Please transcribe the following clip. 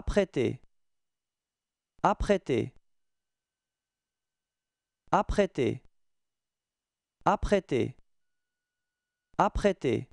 Apprêter. Apprêter. Apprêter. Apprêter. Apprêter.